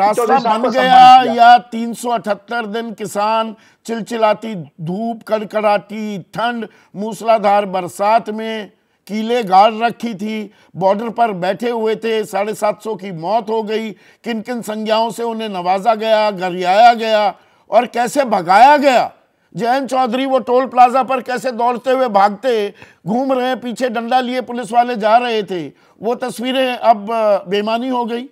रास्ता बन गया या 378 दिन किसान चिलचिलाती धूप कड़कड़ाती ठंड मूसलाधार बरसात में कीले गाड़ रखी थी बॉर्डर पर बैठे हुए थे साढ़े सात सौ की मौत हो गई किन किन संज्ञाओं से उन्हें नवाजा गया गरियाया गया और कैसे भगाया गया जयंत चौधरी वो टोल प्लाजा पर कैसे दौड़ते हुए भागते घूम रहे पीछे डंडा लिए पुलिस वाले जा रहे थे वो तस्वीरें अब बेमानी हो गई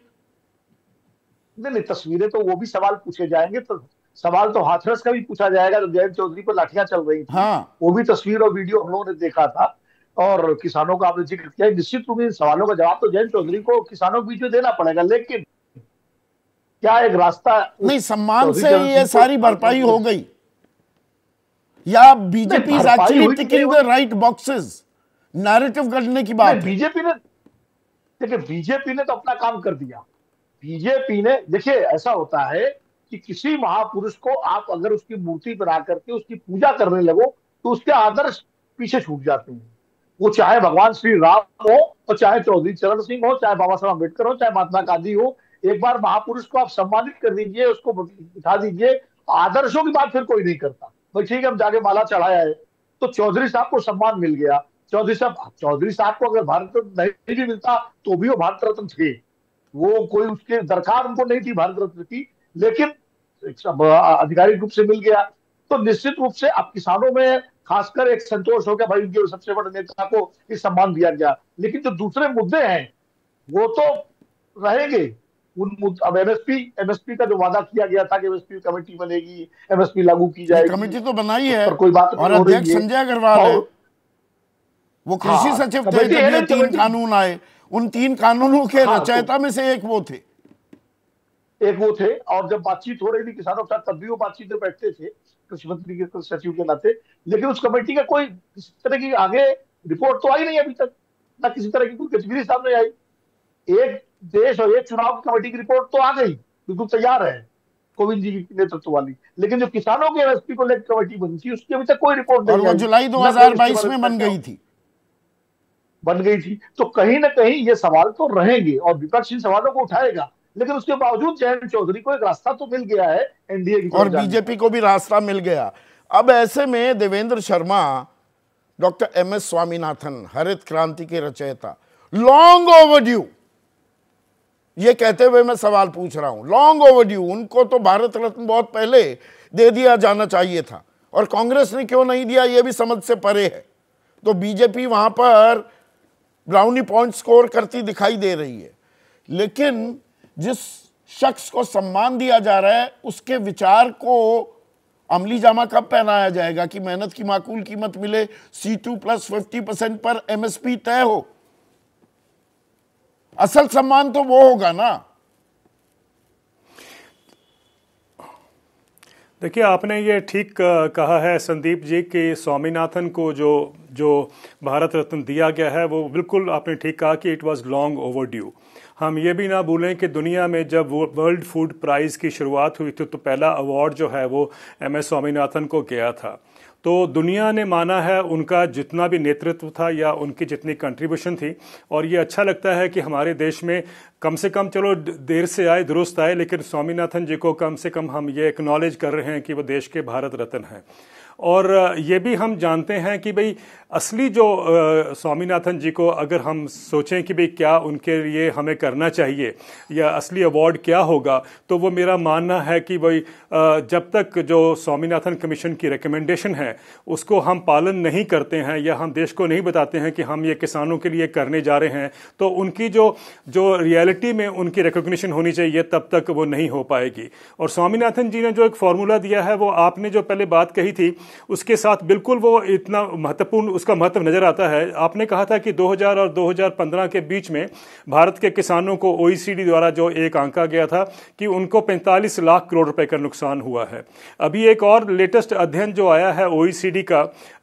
नहीं नहीं तस्वीरें तो वो भी सवाल पूछे जाएंगे तो सवाल तो हाथरस का भी पूछा जाएगा जब तो जयंत चौधरी पर लाठियां चल रही थी हाँ। वो भी तस्वीर और वीडियो हम लोगों ने देखा था और किसानों का आपने जिक्र किया निश्चित रूप से सवालों का जवाब तो जयंत चौधरी को किसानों के बीच में देना पड़ेगा लेकिन क्या एक रास्ता नहीं सम्मान से ये सारी भरपाई हो गई या बीजेपी राइट बॉक्सेस नैरेटिव करने की बात बीजेपी ने देखिए बीजेपी ने तो अपना काम कर दिया बीजेपी ने देखिए ऐसा होता है कि किसी महापुरुष को आप अगर उसकी मूर्ति बना करके उसकी पूजा करने लगो तो उसके आदर्श पीछे छूट जाते हैं वो चाहे भगवान श्री राम हो और तो चाहे चौधरी चरण सिंह हो चाहे बाबा साहब अम्बेडकर हो चाहे महात्मा गांधी हो एक बार महापुरुष को आप सम्मानित कर दीजिए उसको बिठा दीजिए आदर्शों की बात फिर कोई नहीं करता भाई ठीक है हम जाके माला चढ़ाया है तो चौधरी साहब को सम्मान मिल गया चौधरी साहब चौधरी साहब को अगर भारत रत्न नहीं भी मिलता तो भी वो भारत रत्न थे वो कोई उसके दरकार उनको नहीं थी भारत रत्न की लेकिन आधिकारिक रूप से मिल गया तो निश्चित रूप से अब किसानों में खासकर एक संतोष हो गया भाई उनके सबसे बड़े नेता को इस सम्मान दिया गया लेकिन जो दूसरे मुद्दे हैं वो तो रहेंगे उन अब एमएसपी एमएसपी का जो वादा किया गया था कि एमएसपी कमेटी बनेगी एमएसपी लागू की जाएगी कमेटी तो बनाई है कोई बात और अध्यक्ष संजय अग्रवाल वो कृषि हाँ, सचिव तो थे तो तीन कानून आए उन तीन कानूनों के हाँ, रचयिता तो, में से एक वो थे एक वो थे और जब बातचीत हो रही थी किसानों के साथ तब भी वो बातचीत में बैठते थे कृषि मंत्री के सचिव के नाते लेकिन उस कमेटी का कोई किसी तरह की आगे रिपोर्ट तो आई नहीं अभी तक ना किसी तरह की कोई गतिविधि सामने आई एक देश और एक चुनाव कमेटी की रिपोर्ट तो आ गई बिल्कुल तैयार है कोविंद जी की नेतृत्व वाली लेकिन जो किसानों की एमएसपी को लेकर कमेटी बनी थी उसकी अभी तक कोई रिपोर्ट नहीं जुलाई दो हजार बाईस में बन गई थी बन गई थी तो कहीं ना कहीं ये सवाल तो रहेंगे और विपक्ष इन सवालों को उठाएगा लेकिन उसके बावजूद जयंत चौधरी को एक रास्ता तो मिल गया है एनडीए की और बीजेपी को भी रास्ता मिल गया अब ऐसे में Devendra Sharma doctor M S Swaminathan हरित क्रांति के रचयिता लॉन्ग ओवरड्यू ये कहते हुए मैं सवाल पूछ रहा हूं लॉन्ग ओवरड्यू उनको तो भारत रत्न बहुत पहले दे दिया जाना चाहिए था और कांग्रेस ने क्यों नहीं दिया ये भी समझ से परे है तो बीजेपी वहां पर ब्राउनी पॉइंट स्कोर करती दिखाई दे रही है लेकिन जिस शख्स को सम्मान दिया जा रहा है उसके विचार को अमली जामा कब पहनाया जाएगा कि मेहनत की माकूल कीमत मिले C two plus fifty percent पर एमएसपी तय हो असल सम्मान तो वो होगा ना देखिए आपने ये ठीक कहा है संदीप जी कि स्वामीनाथन को जो जो भारत रत्न दिया गया है वो बिल्कुल आपने ठीक कहा कि इट वाज लॉन्ग ओवरड्यू हम ये भी ना भूलें कि दुनिया में जब वर्ल्ड फूड प्राइज़ की शुरुआत हुई थी तो पहला अवार्ड जो है वो एम एस स्वामीनाथन को गया था तो दुनिया ने माना है उनका जितना भी नेतृत्व था या उनकी जितनी कंट्रीब्यूशन थी और ये अच्छा लगता है कि हमारे देश में कम से कम चलो देर से आए दुरुस्त आए लेकिन स्वामीनाथन जी को कम से कम हम ये एक्नॉलेज कर रहे हैं कि वो देश के भारत रत्न हैं और ये भी हम जानते हैं कि भाई असली जो स्वामीनाथन जी को अगर हम सोचें कि भाई क्या उनके लिए हमें करना चाहिए या असली अवार्ड क्या होगा तो वो मेरा मानना है कि भाई जब तक जो स्वामीनाथन कमीशन की रिकमेंडेशन है उसको हम पालन नहीं करते हैं या हम देश को नहीं बताते हैं कि हम ये किसानों के लिए करने जा रहे हैं तो उनकी जो जो रियलिटी में उनकी रिकोगशन होनी चाहिए तब तक वो नहीं हो पाएगी और स्वामीनाथन जी ने जो एक फार्मूला दिया है वो आपने जो पहले बात कही थी उसके साथ बिल्कुल वो इतना महत्वपूर्ण उसका महत्व नज़र आता है आपने कहा था कि 2000 और 2015 के बीच में भारत के किसानों को ओ द्वारा जो एक आंका गया था कि उनको 45 लाख करोड़ रुपए का नुकसान हुआ है अभी एक और लेटेस्ट अध्ययन जो आया है ओ का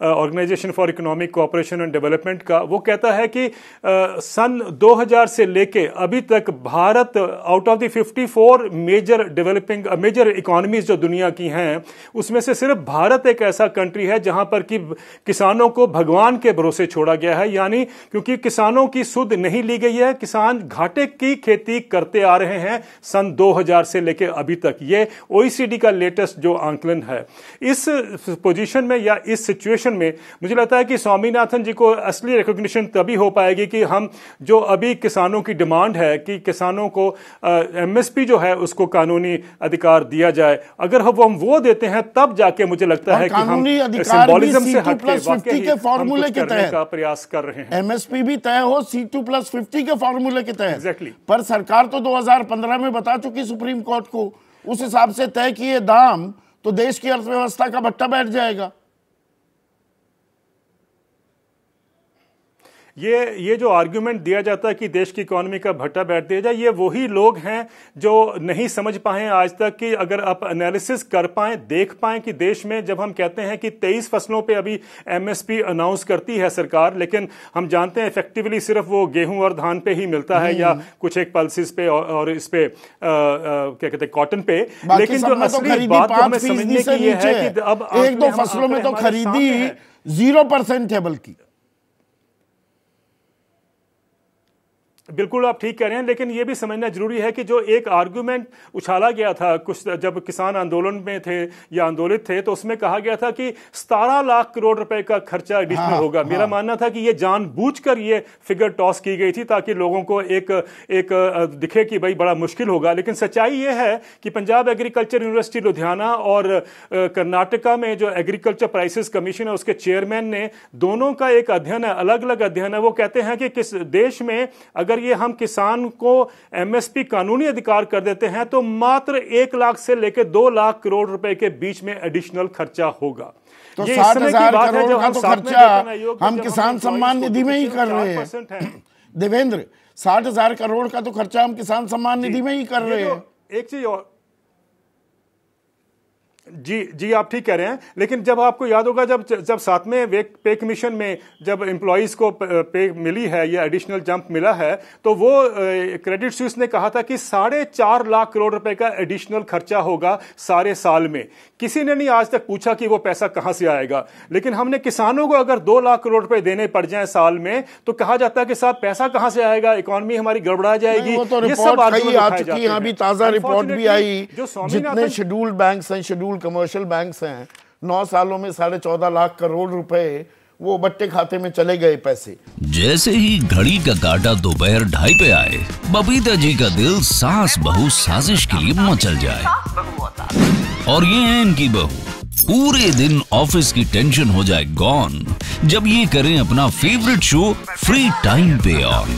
organisation for economic cooperation and development का वो कहता है कि सन दो 2000 से लेके अभी तक Bharat out of the 54 major developing major economies जो दुनिया की हैं उसमें से सिर्फ भारत एक ऐसा ऐसा कंट्री है जहां पर कि किसानों को भगवान के भरोसे छोड़ा गया है यानी क्योंकि किसानों की सुध नहीं ली गई है किसान घाटे की खेती करते आ रहे हैं सन 2000 से लेकर अभी तक ये ओईसीडी का लेटेस्ट जो आंकलन है इस पोजीशन में या इस सिचुएशन में मुझे लगता है कि स्वामीनाथन जी को असली रिकॉग्निशन तभी हो पाएगी कि हम जो अभी किसानों की डिमांड है कि किसानों को एमएसपी जो है उसको कानूनी अधिकार दिया जाए अगर हम वो देते हैं तब जाके मुझे लगता है कि कानूनी अधिकार भी सी टू प्लस फिफ्टी के फॉर्मूले के तहत प्रयास कर रहे हैं एमएसपी भी तय हो सी टू प्लस फिफ्टी के फॉर्मूले के तहत exactly. पर सरकार तो 2015 में बता चुकी सुप्रीम कोर्ट को उस हिसाब से तय किए दाम तो देश की अर्थव्यवस्था का भट्टा बैठ जाएगा ये ये जो आर्ग्यूमेंट दिया जाता है कि देश की इकोनॉमी का भट्टा बैठ दिया जाए ये वही लोग हैं जो नहीं समझ पाए आज तक कि अगर आप एनालिसिस कर पाए देख पाए कि देश में जब हम कहते हैं कि तेईस फसलों पर अभी एमएसपी अनाउंस करती है सरकार लेकिन हम जानते हैं इफेक्टिवली सिर्फ वो गेहूं और धान पे ही मिलता है या हम्म। कुछ एक पल्सिस पे और, और इस पे आ, आ, क्या कहते हैं कॉटन पे लेकिन जो तो असली बात तो हमें समझने की ये है कि अब एक दो फसलों में तो खरीदी जीरो परसेंट है बल्कि बिल्कुल आप ठीक कह रहे हैं लेकिन ये भी समझना जरूरी है कि जो एक आर्गुमेंट उछाला गया था कुछ जब किसान आंदोलन में थे या आंदोलित थे तो उसमें कहा गया था कि सतारह लाख करोड़ रुपए का खर्चा एडिशनल हाँ, होगा हाँ. मेरा मानना था कि ये जानबूझकर ये फिगर टॉस की गई थी ताकि लोगों को एक एक दिखे कि भाई बड़ा मुश्किल होगा लेकिन सच्चाई ये है कि पंजाब एग्रीकल्चर यूनिवर्सिटी लुधियाना और कर्नाटका में जो एग्रीकल्चर प्राइसेस कमीशन है उसके चेयरमैन ने दोनों का एक अध्ययन है अलग अलग अध्ययन है वो कहते हैं कि किस देश में अगर अगर ये हम किसान को एमएसपी कानूनी अधिकार कर देते हैं तो मात्र एक लाख से लेकर दो लाख करोड़ रुपए के बीच में एडिशनल खर्चा होगा तो ये की बात करोड़ का तो खर्चा हम किसान सम्मान निधि में ही कर रहे हैं देवेंद्र साठ हजार करोड़ का तो खर्चा हम किसान सम्मान निधि में ही कर रहे हैं एक चीज और जी जी आप ठीक कह रहे हैं लेकिन जब आपको याद होगा जब जब सातवें पे कमीशन में जब एम्प्लॉयज़ को पे मिली है या एडिशनल जंप मिला है तो वो क्रेडिट स्विस ने कहा था कि साढ़े चार लाख करोड़ रुपए का एडिशनल खर्चा होगा सारे साल में किसी ने नहीं आज तक पूछा कि वो पैसा कहाँ से आएगा लेकिन हमने किसानों को अगर दो लाख करोड़ रुपए देने पड़ जाए साल में तो कहा जाता है कि साहब पैसा कहां से आएगा इकोनॉमी हमारी गड़बड़ा जाएगी तो ये सब आ चुकी है अभी ताज़ा रिपोर्ट भी आई जो शेड्यूल्ड बैंक हैं शेड्यूल पावरफुल कमर्शियल बैंक्स हैं नौ सालों में साढ़े चौदह लाख करोड़ रुपए वो बट्टे खाते में चले गए पैसे जैसे ही घड़ी का काटा दोपहर ढाई पे आए बबीता जी का दिल सास बहु साजिश के लिए मचल जाए और ये है इनकी बहू पूरे दिन ऑफिस की टेंशन हो जाए गॉन जब ये करें अपना फेवरेट शो फ्री टाइम पे ऑन